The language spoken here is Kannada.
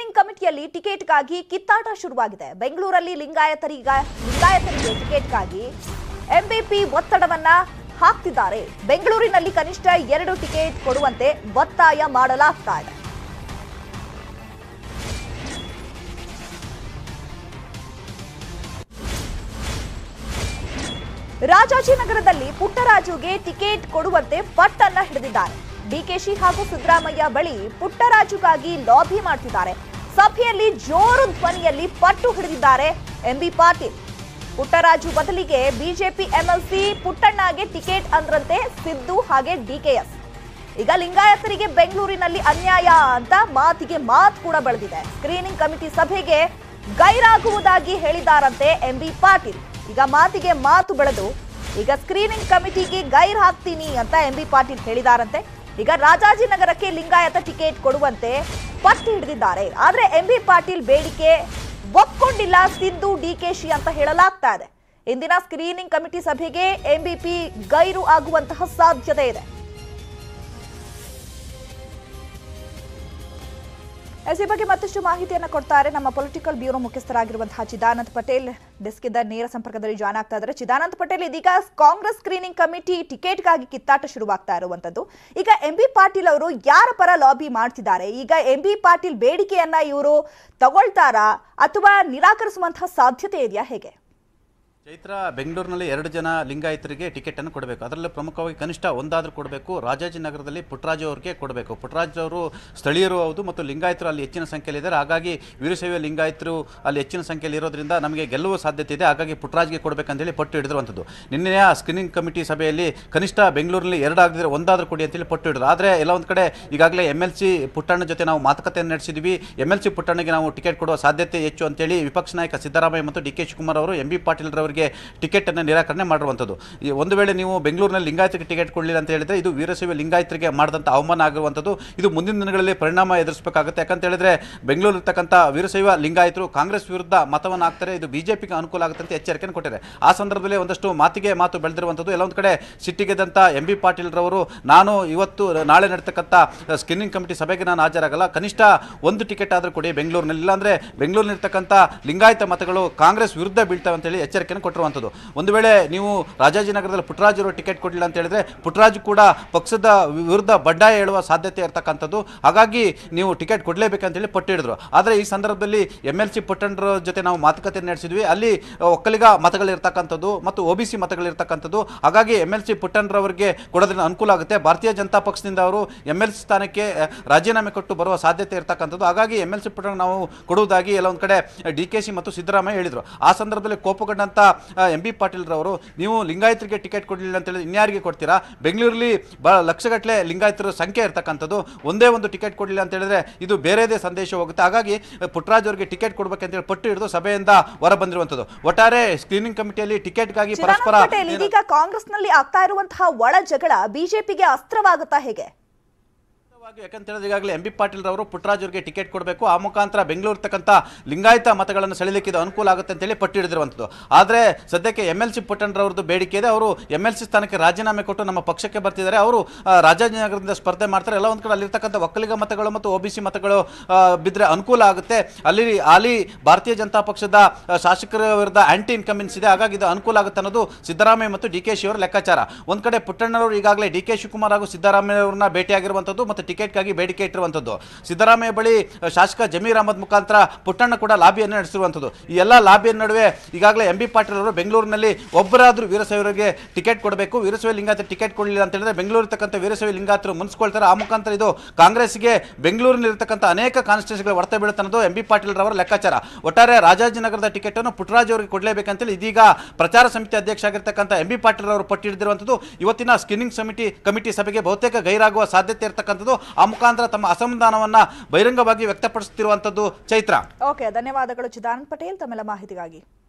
ರಿಟೈನಿಂಗ್ ಕಮಿಟಿಯಲ್ಲಿ ಟಿಕೆಟ್ಗಾಗಿ ಕಿತ್ತಾಟ ಶುರುವಾಗಿದೆ ಬೆಂಗಳೂರಲ್ಲಿ ಲಿಂಗಾಯತರಿಗ ಲಿಂಗಾಯತರಿಗೆ ಟಿಕೆಟ್ಗಾಗಿ ಎಂಬಿಪಿ ಒತ್ತಡವನ್ನ ಹಾಕ್ತಿದ್ದಾರೆ ಬೆಂಗಳೂರಿನಲ್ಲಿ ಕನಿಷ್ಠ ಎರಡು ಟಿಕೆಟ್ ಕೊಡುವಂತೆ ಒತ್ತಾಯ ಮಾಡಲಾಗ್ತಾ ಇದೆ ರಾಜಾಜಿನಗರದಲ್ಲಿ ಪುಟ್ಟರಾಜುಗೆ ಟಿಕೆಟ್ ಕೊಡುವಂತೆ ಪಟ್ಟನ್ನ ಹಿಡಿದಿದ್ದಾರೆ ಡಿಕೆಶಿ ಹಾಗೂ ಸಿದ್ದರಾಮಯ್ಯ ಬಳಿ ಪುಟ್ಟರಾಜುಗಾಗಿ ಲಾಬಿ ಮಾಡ್ತಿದ್ದಾರೆ ಸಭೆಯಲ್ಲಿ ಜೋರು ಧ್ವನಿಯಲ್ಲಿ ಪಟ್ಟು ಹಿಡಿದಿದ್ದಾರೆ ಬಿ ಪಾಟೀಲ್ ಪುಟ್ಟರಾಜು ಬದಲಿಗೆ ಬಿಜೆಪಿ ಎಂಎಲ್ಸಿ ಪುಟ್ಟಣ್ಣಗೆ ಟಿಕೆಟ್ ಅಂದ್ರಂತೆ ಸಿದ್ದು ಹಾಗೆ ಡಿಕೆಎಸ್ ಈಗ ಲಿಂಗಾಯತರಿಗೆ ಬೆಂಗಳೂರಿನಲ್ಲಿ ಅನ್ಯಾಯ ಅಂತ ಮಾತಿಗೆ ಮಾತು ಕೂಡ ಬೆಳೆದಿದೆ ಸ್ಕ್ರೀನಿಂಗ್ ಕಮಿಟಿ ಸಭೆಗೆ ಗೈರಾಗುವುದಾಗಿ ಹೇಳಿದಾರಂತೆ ಬಿ ಪಾಟೀಲ್ ಈಗ ಮಾತಿಗೆ ಮಾತು ಬೆಳೆದು ಈಗ ಸ್ಕ್ರೀನಿಂಗ್ ಕಮಿಟಿಗೆ ಗೈರ್ ಹಾಕ್ತೀನಿ ಅಂತ ಬಿ ಪಾಟೀಲ್ ಹೇಳಿದಾರಂತೆ ಈಗ ರಾಜಾಜಿನಗರಕ್ಕೆ ಲಿಂಗಾಯತ ಟಿಕೆಟ್ ಕೊಡುವಂತೆ ಪಸ್ಟ್ ಹಿಡಿದಿದ್ದಾರೆ ಆದರೆ ಎಂ ಬಿ ಪಾಟೀಲ್ ಬೇಡಿಕೆ ಒಪ್ಕೊಂಡಿಲ್ಲ ಸಿದ್ದು ಡಿಕೆಶಿ ಅಂತ ಹೇಳಲಾಗ್ತಾ ಇದೆ ಇಂದಿನ ಸ್ಕ್ರೀನಿಂಗ್ ಕಮಿಟಿ ಸಭೆಗೆ ಎಂಬಿಪಿ ಗೈರು ಆಗುವಂತಹ ಸಾಧ್ಯತೆ ಇದೆ ಎಸ್ ಈ ಬಗ್ಗೆ ಮತ್ತಷ್ಟು ಮಾಹಿತಿಯನ್ನು ಕೊಡ್ತಾರೆ ನಮ್ಮ ಪೊಲಿಟಿಕಲ್ ಬ್ಯೂರೋ ಮುಖ್ಯಸ್ಥರಾಗಿರುವಂತಹ ಚಿದಾನಂದ್ ಪಟೇಲ್ ಡೆಸ್ಕ್ ಇದ್ದ ನೇರ ಸಂಪರ್ಕದಲ್ಲಿ ಜಾಯ್ನ್ ಆಗ್ತಾ ಇದ್ದಾರೆ ಚಿದಾನಂದ್ ಪಟೇಲ್ ಇದೀಗ ಕಾಂಗ್ರೆಸ್ ಸ್ಕ್ರೀನಿಂಗ್ ಕಮಿಟಿ ಟಿಕೆಟ್ಗಾಗಿ ಕಿತ್ತಾಟ ಶುರುವಾಗ್ತಾ ಇರುವಂತದ್ದು ಈಗ ಎಂ ಬಿ ಪಾಟೀಲ್ ಅವರು ಯಾರ ಪರ ಲಾಬಿ ಮಾಡ್ತಿದ್ದಾರೆ ಈಗ ಎಂ ಬಿ ಪಾಟೀಲ್ ಬೇಡಿಕೆಯನ್ನ ಇವರು ತಗೊಳ್ತಾರಾ ಅಥವಾ ನಿರಾಕರಿಸುವಂತಹ ಸಾಧ್ಯತೆ ಇದೆಯಾ ಹೇಗೆ ಚೈತ್ರ ಬೆಂಗಳೂರಿನಲ್ಲಿ ಎರಡು ಜನ ಲಿಂಗಾಯತರಿಗೆ ಟಿಕೆಟನ್ನು ಕೊಡಬೇಕು ಅದರಲ್ಲಿ ಪ್ರಮುಖವಾಗಿ ಕನಿಷ್ಠ ಒಂದಾದರೂ ಕೊಡಬೇಕು ರಾಜಾಜಿನಗರದಲ್ಲಿ ಪುಟ್ಟರಾಜು ಅವರಿಗೆ ಕೊಡಬೇಕು ಪುಟ್ಟರಾಜ್ ಅವರು ಸ್ಥಳೀಯರು ಹೌದು ಮತ್ತು ಲಿಂಗಾಯತರು ಅಲ್ಲಿ ಹೆಚ್ಚಿನ ಸಂಖ್ಯೆಯಲ್ಲಿ ಇದ್ದಾರೆ ಹಾಗಾಗಿ ವೀರಶೈವ ಲಿಂಗಾಯತರು ಅಲ್ಲಿ ಹೆಚ್ಚಿನ ಸಂಖ್ಯೆಯಲ್ಲಿ ಇರೋದ್ರಿಂದ ನಮಗೆ ಗೆಲ್ಲುವ ಸಾಧ್ಯತೆ ಇದೆ ಹಾಗಾಗಿ ಪುಟ್ಟರಾಜ್ಗೆ ಕೊಡಬೇಕಂತೇಳಿ ಪಟ್ಟು ಹಿಡಿದಿರುವಂಥದ್ದು ನಿನ್ನೆಯ ಸ್ಕ್ರೀನಿಂಗ್ ಕಮಿಟಿ ಸಭೆಯಲ್ಲಿ ಕನಿಷ್ಠ ಬೆಂಗಳೂರಿನಲ್ಲಿ ಎರಡು ಆಗಿದ್ರೆ ಒಂದಾದರೂ ಕೊಡಿ ಅಂತೇಳಿ ಪಟ್ಟು ಹಿಡಿದ್ರು ಆದರೆ ಎಲ್ಲ ಒಂದು ಕಡೆ ಈಗಾಗಲೇ ಎಮ್ ಎಲ್ ಸಿ ಪುಟ್ಟಣ್ಣ ಜೊತೆ ನಾವು ಮಾತುಕತೆಯನ್ನು ನಡೆಸಿದ್ವಿ ಎಮ್ ಎಲ್ ಸಿ ಪುಟ್ಟಣ್ಣಗೆ ನಾವು ಟಿಕೆಟ್ ಕೊಡುವ ಸಾಧ್ಯತೆ ಹೆಚ್ಚು ಅಂತೇಳಿ ವಿಪಕ್ಷ ನಾಯಕ ಸಿದ್ದರಾಮಯ್ಯ ಮತ್ತು ಡಿ ಕೆ ಶಿವಕುಮಾರ್ ಅವರು ಎಂ ಬಿ ಪಾಟೀಲ್ರವರು ಅವರಿಗೆ ಟಿಕೆಟನ್ನು ನಿರಾಕರಣೆ ಮಾಡಿರುವಂಥದ್ದು ಒಂದು ವೇಳೆ ನೀವು ಬೆಂಗಳೂರಿನಲ್ಲಿ ಲಿಂಗಾಯತರಿಗೆ ಟಿಕೆಟ್ ಕೊಡಲಿಲ್ಲ ಅಂತ ಹೇಳಿದರೆ ಇದು ವೀರಶೈವ ಲಿಂಗಾಯತರಿಗೆ ಮಾಡಿದಂಥ ಅವಮಾನ ಆಗಿರುವಂಥದ್ದು ಇದು ಮುಂದಿನ ದಿನಗಳಲ್ಲಿ ಪರಿಣಾಮ ಎದುರಿಸಬೇಕಾಗುತ್ತೆ ಯಾಕಂತ ಹೇಳಿದ್ರೆ ಬೆಂಗಳೂರಿರ್ತಕ್ಕಂಥ ವೀರಶೈವ ಲಿಂಗಾಯತರು ಕಾಂಗ್ರೆಸ್ ವಿರುದ್ಧ ಮತವನ್ನು ಹಾಕ್ತಾರೆ ಇದು ಬಿಜೆಪಿಗೆ ಅನುಕೂಲ ಆಗುತ್ತೆ ಅಂತ ಎಚ್ಚರಿಕೆಯನ್ನು ಕೊಟ್ಟಿದ್ದಾರೆ ಆ ಸಂದರ್ಭದಲ್ಲಿ ಒಂದಷ್ಟು ಮಾತಿಗೆ ಮಾತು ಬೆಳೆದಿರುವಂಥದ್ದು ಎಲ್ಲೊಂದು ಕಡೆ ಸಿಟ್ಟಿಗೆದ್ದಂಥ ಎಂ ಬಿ ಪಾಟೀಲ್ ರವರು ನಾನು ಇವತ್ತು ನಾಳೆ ನಡೆತಕ್ಕಂಥ ಸ್ಕ್ರೀನಿಂಗ್ ಕಮಿಟಿ ಸಭೆಗೆ ನಾನು ಹಾಜರಾಗಲ್ಲ ಕನಿಷ್ಠ ಒಂದು ಟಿಕೆಟ್ ಆದರೂ ಕೊಡಿ ಬೆಂಗಳೂರಿನಲ್ಲಿ ಇಲ್ಲಾಂದರೆ ಬೆಂಗಳೂರಿನಲ್ಲಿರ್ತಕ್ಕಂಥ ಲಿಂಗಾಯತ ಮತಗಳು ಕಾಂಗ್ರೆಸ್ ವಿರುದ್ಧ ಬೀಳ್ತವೆ ಹೇಳಿ ಎಚ್ಚರಿಕೆಯನ್ನು ಕೊಟ್ಟಿರುವಂಥದ್ದು ಒಂದು ವೇಳೆ ನೀವು ರಾಜಾಜಿನಗರದಲ್ಲಿ ಪುಟ್ಟರಾಜರು ಟಿಕೆಟ್ ಕೊಡಲಿಲ್ಲ ಅಂತ ಹೇಳಿದ್ರೆ ಪುಟ್ಟರಾಜು ಕೂಡ ಪಕ್ಷದ ವಿರುದ್ಧ ಬಡ್ಡಾಯ ಹೇಳುವ ಸಾಧ್ಯತೆ ಇರತಕ್ಕಂಥದ್ದು ಹಾಗಾಗಿ ನೀವು ಟಿಕೆಟ್ ಕೊಡಲೇಬೇಕಂತೇಳಿ ಪಟ್ಟು ಹಿಡಿದ್ರು ಆದರೆ ಈ ಸಂದರ್ಭದಲ್ಲಿ ಎಮ್ ಎಲ್ ಸಿ ಪುಟ್ಟಣ್ಣರ ಜೊತೆ ನಾವು ಮಾತುಕತೆ ನಡೆಸಿದ್ವಿ ಅಲ್ಲಿ ಒಕ್ಕಲಿಗ ಮತಗಳಿರ್ತಕ್ಕಂಥದ್ದು ಮತ್ತು ಒ ಬಿ ಸಿ ಮತಗಳಿರ್ತಕ್ಕಂಥದ್ದು ಹಾಗಾಗಿ ಎಮ್ ಎಲ್ ಸಿ ಪುಟ್ಟಣ್ಣರವರಿಗೆ ಕೊಡೋದ್ರಿಂದ ಅನುಕೂಲ ಆಗುತ್ತೆ ಭಾರತೀಯ ಜನತಾ ಪಕ್ಷದಿಂದ ಅವರು ಎಮ್ ಎಲ್ ಸಿ ಸ್ಥಾನಕ್ಕೆ ರಾಜೀನಾಮೆ ಕೊಟ್ಟು ಬರುವ ಸಾಧ್ಯತೆ ಇರತಕ್ಕಂಥದ್ದು ಹಾಗಾಗಿ ಎಮ್ ಎಲ್ ಸಿ ಪುಟ್ಟಣ್ಣ ನಾವು ಕೊಡುವುದಾಗಿ ಎಲ್ಲ ಒಂದು ಕಡೆ ಡಿ ಕೆ ಸಿ ಮತ್ತು ಸಿದ್ದರಾಮಯ್ಯ ಹೇಳಿದರು ಆ ಸಂದರ್ಭದಲ್ಲಿ ಕೋಪಗೊಂಡಂಥ ಎಂ ಬಿ ಪಾಟೀಲ್ ರವರು ನೀವು ಲಿಂಗಾಯತರಿಗೆ ಟಿಕೆಟ್ ಕೊಡಲಿಲ್ಲ ಅಂತೇಳಿ ಇನ್ಯಾರಿಗೆ ಕೊಡ್ತೀರಾ ಬೆಂಗಳೂರಲ್ಲಿ ಬ ಲಕ್ಷಗಟ್ಟಲೆ ಲಿಂಗಾಯತರ ಸಂಖ್ಯೆ ಇರ್ತಕ್ಕಂಥದ್ದು ಒಂದೇ ಒಂದು ಟಿಕೆಟ್ ಕೊಡಲಿಲ್ಲ ಅಂತ ಹೇಳಿದ್ರೆ ಇದು ಬೇರೆದೇ ಸಂದೇಶ ಹೋಗುತ್ತೆ ಹಾಗಾಗಿ ಪುಟ್ಟರಾಜ್ ಅವರಿಗೆ ಟಿಕೆಟ್ ಕೊಡ್ಬೇಕಂತೇಳಿ ಪಟ್ಟು ಹಿಡಿದು ಸಭೆಯಿಂದ ಹೊರ ಬಂದಿರುವಂಥದ್ದು ಒಟ್ಟಾರೆ ಸ್ಕ್ರೀನಿಂಗ್ ಕಮಿಟಿಯಲ್ಲಿ ಟಿಕೆಟ್ಗಾಗಿ ಪರಸ್ಪರ ಇದೀಗ ಕಾಂಗ್ರೆಸ್ನಲ್ಲಿ ಆಗ್ತಾ ಇರುವಂತಹ ಒಳ ಜಗಳ ಬಿಜೆಪಿಗೆ ಅಸ್ತ್ರವಾಗುತ್ತಾ ಹೇಗೆ ಯಾಕಂತ ಈಗಾಗಲೇ ಎಂ ಬಿ ಪಾಟೀಲ್ ರವರು ಅವರಿಗೆ ಟಿಕೆಟ್ ಕೊಡಬೇಕು ಆ ಮುಖಾಂತರ ಬೆಂಗಳೂರು ತಕ್ಕಂಥ ಲಿಂಗಾಯತ ಮತಗಳನ್ನು ಸೆಳೆಲಿಕ್ಕೆ ಇದು ಅನುಕೂಲ ಆಗುತ್ತೆ ಅಂತ ಹೇಳಿ ಅಂತೇಳಿ ಹಿಡಿದಿರುವಂಥದ್ದು ಆದರೆ ಸದ್ಯಕ್ಕೆ ಎಮ್ ಎಲ್ ಸಿ ಪುಟ್ಟಣ್ಣರವ್ರದ್ದು ಬೇಡಿಕೆ ಇದೆ ಅವರು ಎಮ್ ಎಲ್ ಸಿ ಸ್ಥಾನಕ್ಕೆ ರಾಜೀನಾಮೆ ಕೊಟ್ಟು ನಮ್ಮ ಪಕ್ಷಕ್ಕೆ ಬರ್ತಿದ್ದಾರೆ ಅವರು ರಾಜಾಜಿನಗರದಿಂದ ಸ್ಪರ್ಧೆ ಮಾಡ್ತಾರೆ ಎಲ್ಲ ಒಂದು ಕಡೆ ಅಲ್ಲಿರ್ತಕ್ಕಂಥ ಒಕ್ಕಲಿಗ ಮತಗಳು ಮತ್ತು ಒ ಬಿ ಸಿ ಮತಗಳು ಬಿದ್ದರೆ ಅನುಕೂಲ ಆಗುತ್ತೆ ಅಲ್ಲಿ ಅಲ್ಲಿ ಭಾರತೀಯ ಜನತಾ ಪಕ್ಷದ ಶಾಸಕರ ವಿರುದ್ಧ ಆ್ಯಂಟಿ ಇನ್ಕಮಿನ್ಸ್ ಇದೆ ಹಾಗಾಗಿ ಇದು ಅನುಕೂಲ ಆಗುತ್ತೆ ಅನ್ನೋದು ಸಿದ್ದರಾಮಯ್ಯ ಮತ್ತು ಡಿ ಕೆ ಅವರ ಲೆಕ್ಕಾಚಾರ ಒಂದು ಕಡೆ ಪುಟ್ಟಣ್ಣರವರು ಈಗಾಗಲೇ ಡಿ ಕೆ ಶಿವಕುಮಾರ್ ಹಾಗೂ ಸಿದ್ದರಾಮಯ್ಯ ಅವರನ್ನ ಭೇಟಿಯಾಗಿರುವಂಥದ್ದು ಮತ್ತು ಟಿಕೆಟ್ಗಾಗಿ ಬೇಡಿಕೆ ಇಟ್ಟಿರುವಂಥದ್ದು ಸಿದ್ದರಾಮಯ್ಯ ಬಳಿ ಶಾಸಕ ಜಮೀರ್ ಅಹಮದ್ ಮುಖಾಂತರ ಪುಟ್ಟಣ್ಣ ಕೂಡ ಲಾಬಿಯನ್ನು ನಡೆಸಿರುವಂಥದ್ದು ಈ ಎಲ್ಲ ಲಾಬಿಯ ನಡುವೆ ಈಗಾಗಲೇ ಎಂ ಬಿ ಪಾಟೀಲ್ ಅವರು ಬೆಂಗಳೂರಿನಲ್ಲಿ ಒಬ್ಬರಾದರೂ ವೀರಸೈವರಿಗೆ ಟಿಕೆಟ್ ಕೊಡಬೇಕು ವೀರಸೇವಿ ಲಿಂಗಾಯತ ಟಿಕೆಟ್ ಕೊಡಲಿಲ್ಲ ಅಂತ ಹೇಳಿದ್ರೆ ಬೆಂಗಳೂರಿರ್ತಕ್ಕಂಥ ವೀರಸೇವಿ ಲಿಂಗಾತರು ಮುನ್ಸ್ಕೊಳ್ತಾರೆ ಆ ಮುಖಾಂತರ ಇದು ಕಾಂಗ್ರೆಸ್ಗೆ ಬೆಂಗಳೂರಿನಲ್ಲಿರ್ತಕ್ಕಂಥ ಅನೇಕ ಕಾನ್ಸ್ಟಿಟ್ಯೂಷನ್ಗಳು ಹೊರತೆ ಬೀಳುತ್ತೆ ಎಂ ಬಿ ಪಾಟೀಲ್ ರವರ ಲೆಕ್ಕಾಚಾರ ಒಟ್ಟಾರೆ ರಾಜಾಜಿನಗರದ ಟಿಕೆಟನ್ನು ಪುಟ್ಟರಾಜವರಿಗೆ ಅವರಿಗೆ ಕೊಡಲೇಬೇಕಂತೇಳಿ ಇದೀಗ ಪ್ರಚಾರ ಸಮಿತಿ ಅಧ್ಯಕ್ಷ ಆಗಿರ್ತಕ್ಕಂಥ ಎಂ ಬಿ ಪಾಟೀಲ್ ಅವರು ಪಟ್ಟಿಡಿದಿರುವಂಥದ್ದು ಇವತ್ತಿನ ಸ್ಕಿನ್ನಿಂಗ್ ಸಮಿತಿ ಕಮಿಟಿ ಸಭೆಗೆ ಬಹುತೇಕ ಗೈರಾಗುವ ಸಾಧ್ಯತೆ ಇರತಕ್ಕಂಥದ್ದು ಆ ಮುಖಾಂತರ ತಮ್ಮ ಅಸಮಾಧಾನವನ್ನ ಬಹಿರಂಗವಾಗಿ ವ್ಯಕ್ತಪಡಿಸುತ್ತಿರುವಂತದ್ದು ಚೈತ್ರ ಓಕೆ ಧನ್ಯವಾದಗಳು ಚಿದಾನಂದ ಪಟೇಲ್ ತಮ್ಮೆಲ್ಲ ಮಾಹಿತಿಗಾಗಿ